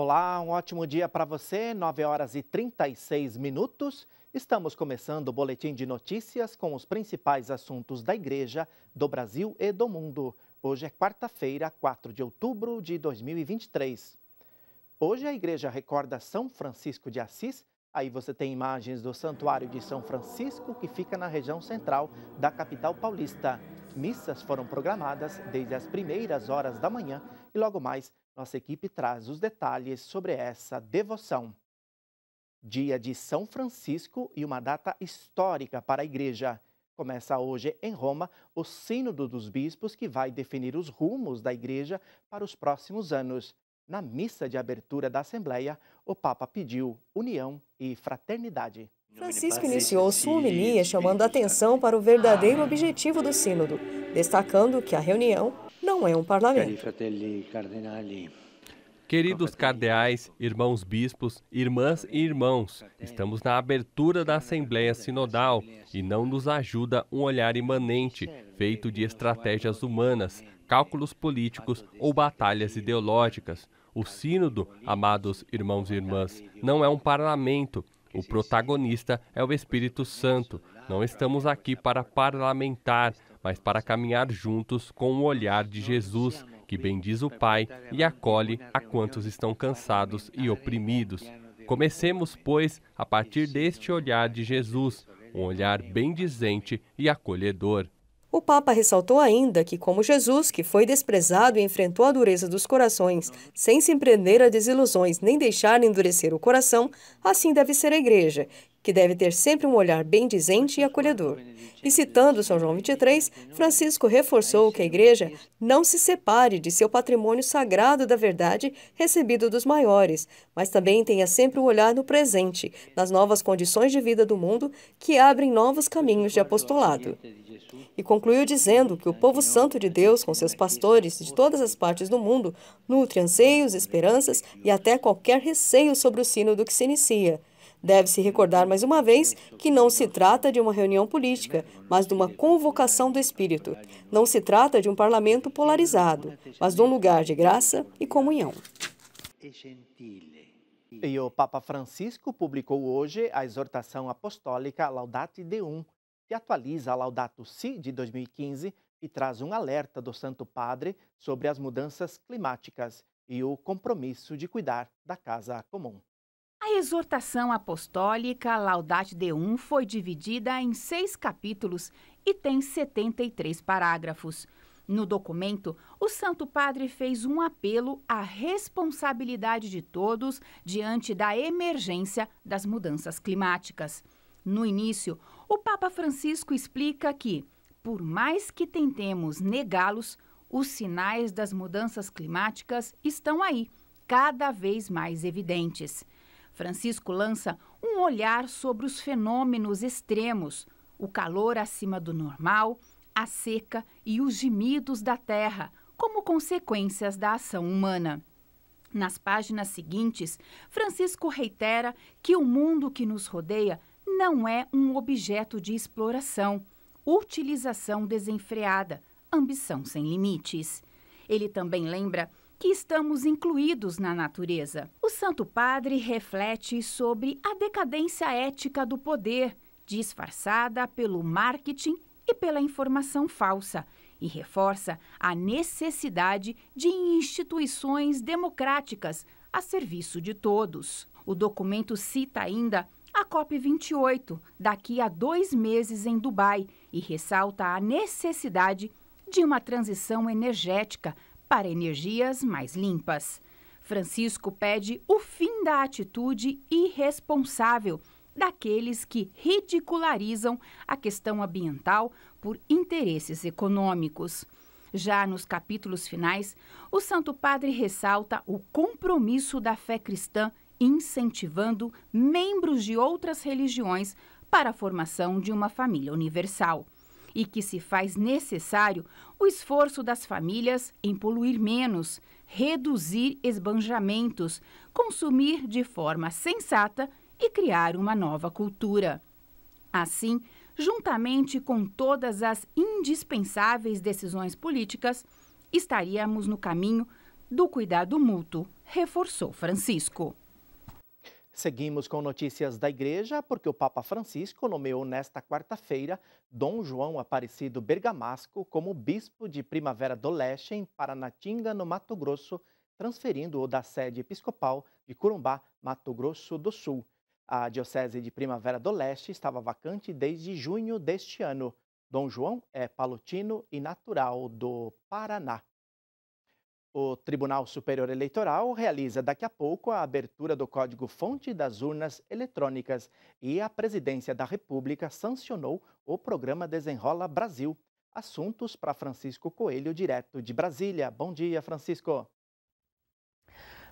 Olá, um ótimo dia para você. 9 horas e 36 minutos. Estamos começando o boletim de notícias com os principais assuntos da Igreja, do Brasil e do mundo. Hoje é quarta-feira, 4 de outubro de 2023. Hoje a Igreja recorda São Francisco de Assis. Aí você tem imagens do Santuário de São Francisco, que fica na região central da capital paulista. Missas foram programadas desde as primeiras horas da manhã e logo mais nossa equipe traz os detalhes sobre essa devoção. Dia de São Francisco e uma data histórica para a Igreja. Começa hoje em Roma o Sínodo dos Bispos, que vai definir os rumos da Igreja para os próximos anos. Na missa de abertura da Assembleia, o Papa pediu união e fraternidade. Francisco iniciou sua homilia chamando a atenção para o verdadeiro objetivo do Sínodo, destacando que a reunião não é um parlamento. Queridos cardeais, irmãos bispos, irmãs e irmãos, estamos na abertura da Assembleia Sinodal e não nos ajuda um olhar imanente, feito de estratégias humanas, cálculos políticos ou batalhas ideológicas. O Sínodo, amados irmãos e irmãs, não é um parlamento. O protagonista é o Espírito Santo. Não estamos aqui para parlamentar, mas para caminhar juntos com o olhar de Jesus, que bendiz o Pai e acolhe a quantos estão cansados e oprimidos. Comecemos, pois, a partir deste olhar de Jesus, um olhar bendizente e acolhedor. O Papa ressaltou ainda que, como Jesus, que foi desprezado e enfrentou a dureza dos corações, sem se empreender a desilusões nem deixar endurecer o coração, assim deve ser a Igreja, que deve ter sempre um olhar bendizente e acolhedor. E citando São João 23, Francisco reforçou que a igreja não se separe de seu patrimônio sagrado da verdade recebido dos maiores, mas também tenha sempre um olhar no presente, nas novas condições de vida do mundo que abrem novos caminhos de apostolado. E concluiu dizendo que o povo santo de Deus, com seus pastores de todas as partes do mundo, nutre anseios, esperanças e até qualquer receio sobre o sino do que se inicia. Deve-se recordar mais uma vez que não se trata de uma reunião política, mas de uma convocação do espírito. Não se trata de um parlamento polarizado, mas de um lugar de graça e comunhão. E o Papa Francisco publicou hoje a exortação apostólica Laudate Deum, que atualiza a Laudato Si de 2015 e traz um alerta do Santo Padre sobre as mudanças climáticas e o compromisso de cuidar da casa comum exortação apostólica Laudate Deum foi dividida em seis capítulos e tem 73 parágrafos. No documento, o Santo Padre fez um apelo à responsabilidade de todos diante da emergência das mudanças climáticas. No início, o Papa Francisco explica que, por mais que tentemos negá-los, os sinais das mudanças climáticas estão aí, cada vez mais evidentes. Francisco lança um olhar sobre os fenômenos extremos, o calor acima do normal, a seca e os gemidos da terra, como consequências da ação humana. Nas páginas seguintes, Francisco reitera que o mundo que nos rodeia não é um objeto de exploração, utilização desenfreada, ambição sem limites. Ele também lembra que estamos incluídos na natureza. O Santo Padre reflete sobre a decadência ética do poder, disfarçada pelo marketing e pela informação falsa, e reforça a necessidade de instituições democráticas a serviço de todos. O documento cita ainda a COP28, daqui a dois meses em Dubai, e ressalta a necessidade de uma transição energética para energias mais limpas. Francisco pede o fim da atitude irresponsável daqueles que ridicularizam a questão ambiental por interesses econômicos. Já nos capítulos finais, o Santo Padre ressalta o compromisso da fé cristã incentivando membros de outras religiões para a formação de uma família universal e que se faz necessário o esforço das famílias em poluir menos, reduzir esbanjamentos, consumir de forma sensata e criar uma nova cultura. Assim, juntamente com todas as indispensáveis decisões políticas, estaríamos no caminho do cuidado mútuo, reforçou Francisco. Seguimos com notícias da Igreja, porque o Papa Francisco nomeou nesta quarta-feira Dom João Aparecido Bergamasco como bispo de Primavera do Leste, em Paranatinga, no Mato Grosso, transferindo-o da sede episcopal de Curumbá, Mato Grosso do Sul. A Diocese de Primavera do Leste estava vacante desde junho deste ano. Dom João é palotino e natural do Paraná. O Tribunal Superior Eleitoral realiza daqui a pouco a abertura do código-fonte das urnas eletrônicas e a Presidência da República sancionou o programa Desenrola Brasil. Assuntos para Francisco Coelho, direto de Brasília. Bom dia, Francisco.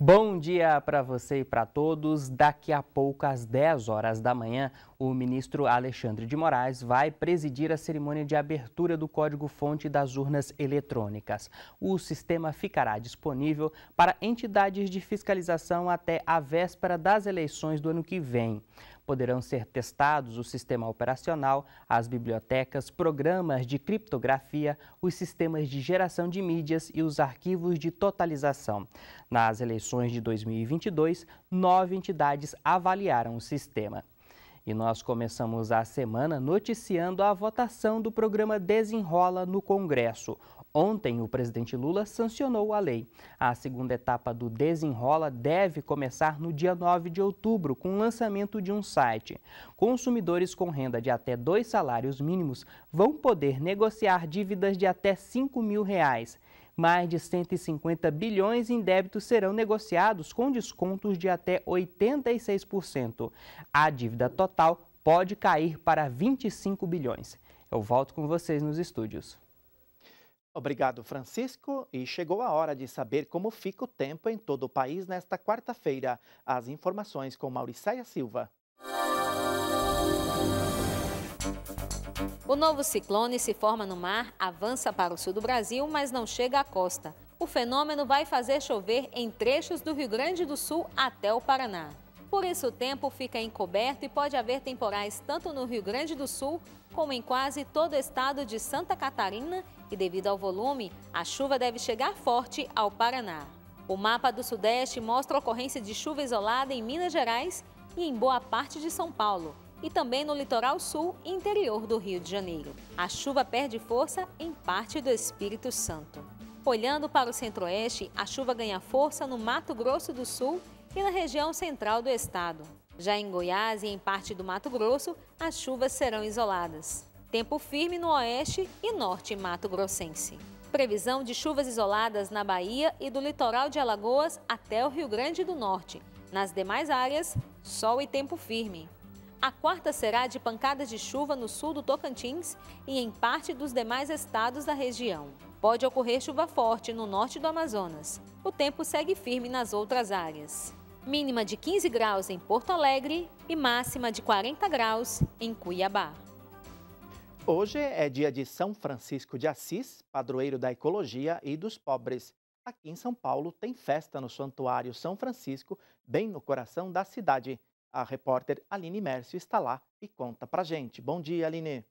Bom dia para você e para todos. Daqui a pouco, às 10 horas da manhã, o ministro Alexandre de Moraes vai presidir a cerimônia de abertura do código-fonte das urnas eletrônicas. O sistema ficará disponível para entidades de fiscalização até a véspera das eleições do ano que vem. Poderão ser testados o sistema operacional, as bibliotecas, programas de criptografia, os sistemas de geração de mídias e os arquivos de totalização. Nas eleições de 2022, nove entidades avaliaram o sistema. E nós começamos a semana noticiando a votação do programa Desenrola no Congresso. Ontem, o presidente Lula sancionou a lei. A segunda etapa do Desenrola deve começar no dia 9 de outubro, com o lançamento de um site. Consumidores com renda de até dois salários mínimos vão poder negociar dívidas de até 5 mil reais. Mais de 150 bilhões em débitos serão negociados com descontos de até 86%. A dívida total pode cair para 25 bilhões. Eu volto com vocês nos estúdios. Obrigado, Francisco. E chegou a hora de saber como fica o tempo em todo o país nesta quarta-feira. As informações com Mauriceia Silva. O novo ciclone se forma no mar, avança para o sul do Brasil, mas não chega à costa. O fenômeno vai fazer chover em trechos do Rio Grande do Sul até o Paraná. Por isso, o tempo fica encoberto e pode haver temporais tanto no Rio Grande do Sul como em quase todo o estado de Santa Catarina e, devido ao volume, a chuva deve chegar forte ao Paraná. O mapa do Sudeste mostra a ocorrência de chuva isolada em Minas Gerais e em boa parte de São Paulo, e também no litoral sul e interior do Rio de Janeiro. A chuva perde força em parte do Espírito Santo. Olhando para o centro-oeste, a chuva ganha força no Mato Grosso do Sul e na região central do estado. Já em Goiás e em parte do Mato Grosso, as chuvas serão isoladas. Tempo firme no oeste e norte Mato Grossense. Previsão de chuvas isoladas na Bahia e do litoral de Alagoas até o Rio Grande do Norte. Nas demais áreas, sol e tempo firme. A quarta será de pancadas de chuva no sul do Tocantins e em parte dos demais estados da região. Pode ocorrer chuva forte no norte do Amazonas. O tempo segue firme nas outras áreas. Mínima de 15 graus em Porto Alegre e máxima de 40 graus em Cuiabá. Hoje é dia de São Francisco de Assis, padroeiro da ecologia e dos pobres. Aqui em São Paulo tem festa no Santuário São Francisco, bem no coração da cidade. A repórter Aline Mércio está lá e conta pra gente. Bom dia, Aline.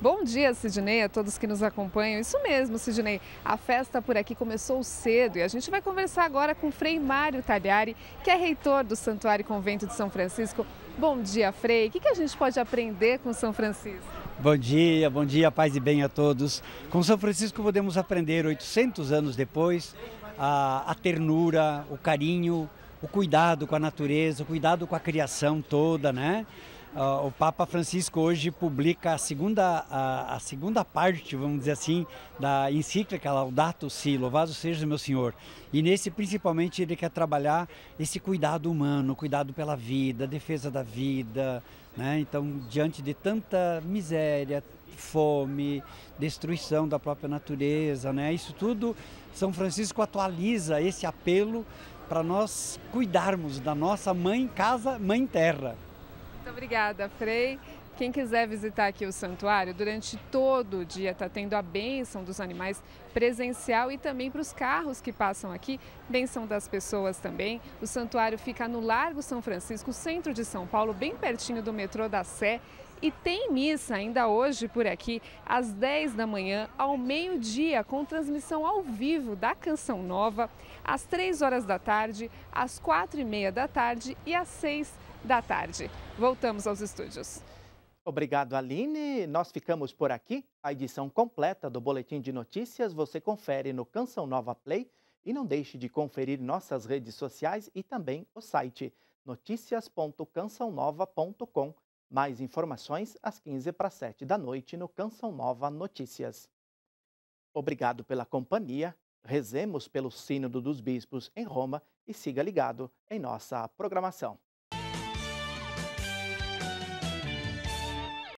Bom dia, Sidney, a todos que nos acompanham. Isso mesmo, Sidney. A festa por aqui começou cedo e a gente vai conversar agora com Frei Mário Talhari, que é reitor do Santuário Convento de São Francisco, Bom dia, Frei. O que a gente pode aprender com São Francisco? Bom dia, bom dia, paz e bem a todos. Com São Francisco podemos aprender, 800 anos depois, a, a ternura, o carinho, o cuidado com a natureza, o cuidado com a criação toda, né? Uh, o Papa Francisco hoje publica a segunda, a, a, segunda parte, vamos dizer assim, da encíclica Laudato Si, louvado seja meu Senhor. E nesse, principalmente, ele quer trabalhar esse cuidado humano, cuidado pela vida, defesa da vida. Né? Então, diante de tanta miséria, fome, destruição da própria natureza, né? isso tudo, São Francisco atualiza esse apelo para nós cuidarmos da nossa mãe casa, mãe terra. Muito obrigada, Frei. Quem quiser visitar aqui o santuário, durante todo o dia está tendo a bênção dos animais presencial e também para os carros que passam aqui, bênção das pessoas também. O santuário fica no Largo São Francisco, centro de São Paulo, bem pertinho do metrô da Sé. E tem missa ainda hoje por aqui, às 10 da manhã ao meio-dia, com transmissão ao vivo da Canção Nova, às 3 horas da tarde, às 4 e meia da tarde e às 6 horas da tarde. Voltamos aos estúdios. Obrigado, Aline. Nós ficamos por aqui. A edição completa do Boletim de Notícias você confere no Canção Nova Play e não deixe de conferir nossas redes sociais e também o site noticias.cançãonova.com. Mais informações às 15 para 7 da noite no Canção Nova Notícias. Obrigado pela companhia. Rezemos pelo Sínodo dos Bispos em Roma e siga ligado em nossa programação.